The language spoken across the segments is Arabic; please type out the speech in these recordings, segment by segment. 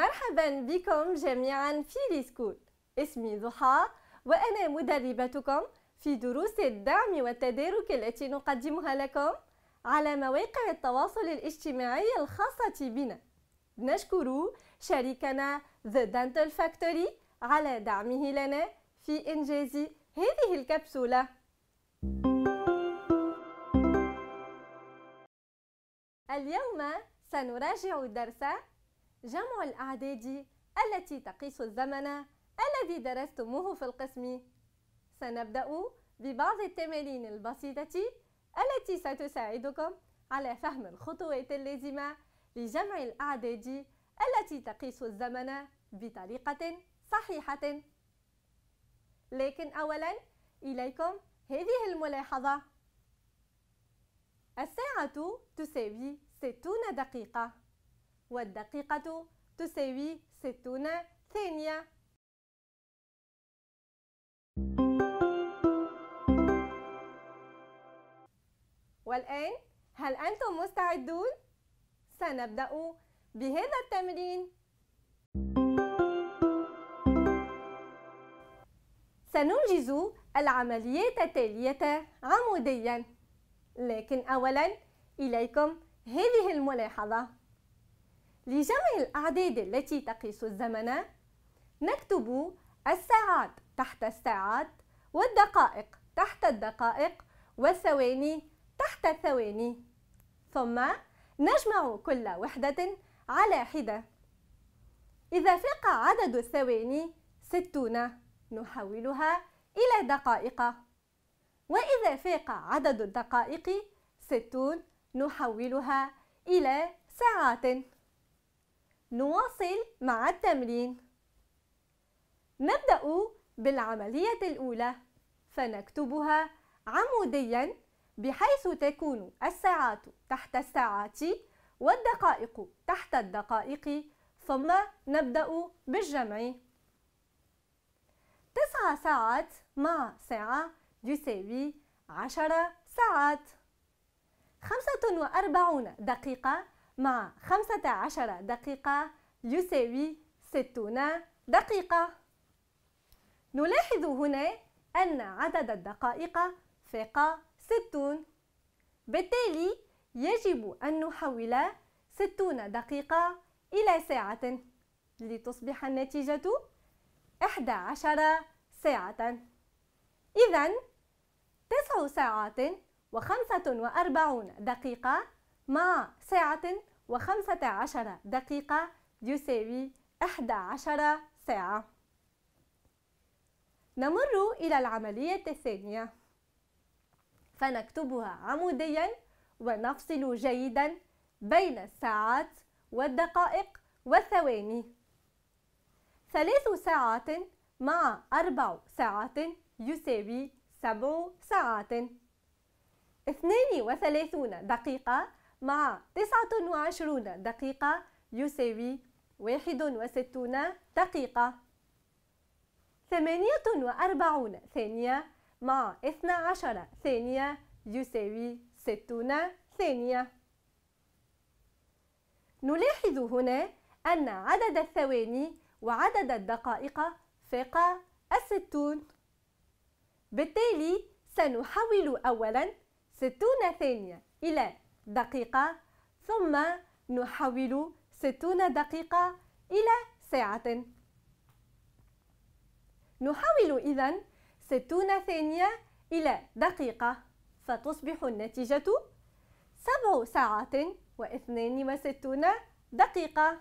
مرحبا بكم جميعا في ليسكول اسمي ضحى وأنا مدربتكم في دروس الدعم والتدارك التي نقدمها لكم على مواقع التواصل الاجتماعي الخاصة بنا نشكر شريكنا The Dental Factory على دعمه لنا في إنجاز هذه الكبسولة اليوم سنراجع درس جمع الأعداد التي تقيس الزمن الذي درستموه في القسم سنبدأ ببعض التمارين البسيطة التي ستساعدكم على فهم الخطوات اللازمة لجمع الأعداد التي تقيس الزمن بطريقة صحيحة لكن أولا إليكم هذه الملاحظة الساعة تساوي 60 دقيقة والدقيقة تساوي 60 ثانية والآن هل أنتم مستعدون؟ سنبدأ بهذا التمرين سننجز العمليات التالية عموديا لكن أولا إليكم هذه الملاحظة لجمع الأعداد التي تقيس الزمن نكتب الساعات تحت الساعات والدقائق تحت الدقائق والثواني تحت الثواني ثم نجمع كل وحدة على حدة إذا فاق عدد الثواني ستون نحولها إلى دقائق وإذا فاق عدد الدقائق ستون نحولها إلى ساعات نواصل مع التمرين نبدأ بالعملية الأولى فنكتبها عموديا بحيث تكون الساعات تحت الساعات والدقائق تحت الدقائق ثم نبدأ بالجمع تسع ساعات مع ساعة يساوي عشر ساعات خمسة وأربعون دقيقة مع 15 دقيقة يساوي 60 دقيقة نلاحظ هنا أن عدد الدقائق فاق 60 بالتالي يجب أن نحول 60 دقيقة إلى ساعة لتصبح النتيجة 11 ساعة إذا 9 ساعات و45 دقيقة مع ساعة وخمسة عشر دقيقة يساوي أحد عشر ساعة نمر إلى العملية الثانية فنكتبها عموديا ونفصل جيدا بين الساعات والدقائق والثواني ثلاث ساعات مع أربع ساعات يساوي سبع ساعات اثنان وثلاثون دقيقة مع 29 دقيقة يساوي 61 دقيقة 48 ثانية مع 12 ثانية يساوي 60 ثانية نلاحظ هنا أن عدد الثواني وعدد الدقائق فاق الستون بالتالي سنحول أولا ستون ثانية إلى دقيقة ثم نحول ستون دقيقة إلى ساعة نحول إذا ستون ثانية إلى دقيقة فتصبح النتيجة سبع ساعات واثنين وستون دقيقة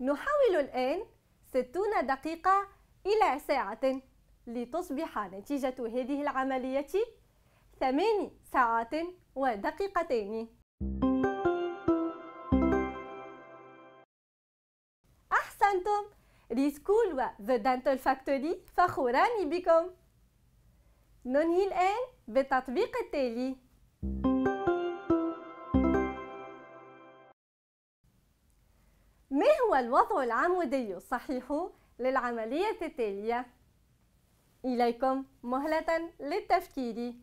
نحول الآن ستون دقيقة إلى ساعة لتصبح نتيجة هذه العملية ثمان ساعات ودقيقتين أحسنتم ريسكول و The Dental Factory فخوران بكم ننهي الآن بالتطبيق التالي ما هو الوضع العمودي الصحيح للعملية التالية؟ إليكم مهلة للتفكير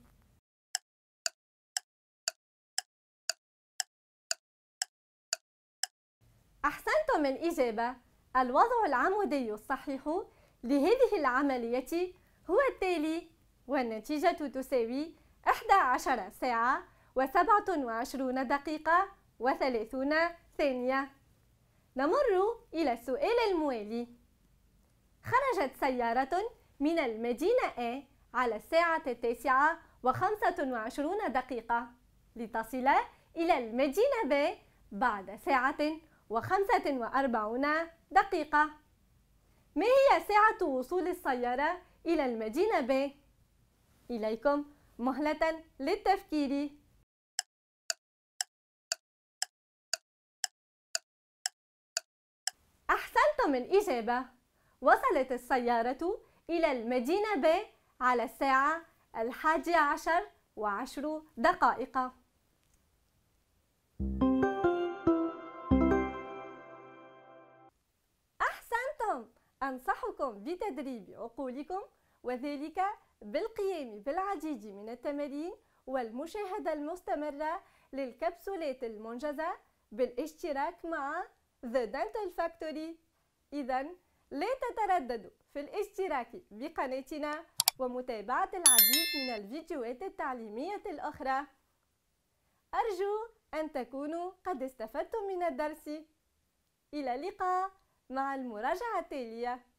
أحسنتم الإجابة الوضع العمودي الصحيح لهذه العملية هو التالي والنتيجة تساوي 11 ساعة و27 دقيقة و30 ثانية نمر إلى السؤال الموالي خرجت سيارة من المدينة A على الساعة التاسعة التاسعة و25 دقيقة لتصل إلى المدينة B بعد ساعة وخمسة وأربعون دقيقة ما هي ساعة وصول السيارة إلى المدينة ب؟ إليكم مهلة للتفكير أحسنتم الإجابة وصلت السيارة إلى المدينة ب على الساعة الحادية عشر وعشر دقائق أنصحكم بتدريب عقولكم وذلك بالقيام بالعديد من التمارين والمشاهدة المستمرة للكبسولات المنجزة بالاشتراك مع The Dental Factory إذا لا تترددوا في الاشتراك بقناتنا ومتابعة العديد من الفيديوهات التعليمية الأخرى أرجو أن تكونوا قد استفدتم من الدرس إلى اللقاء مع المراجعة التالية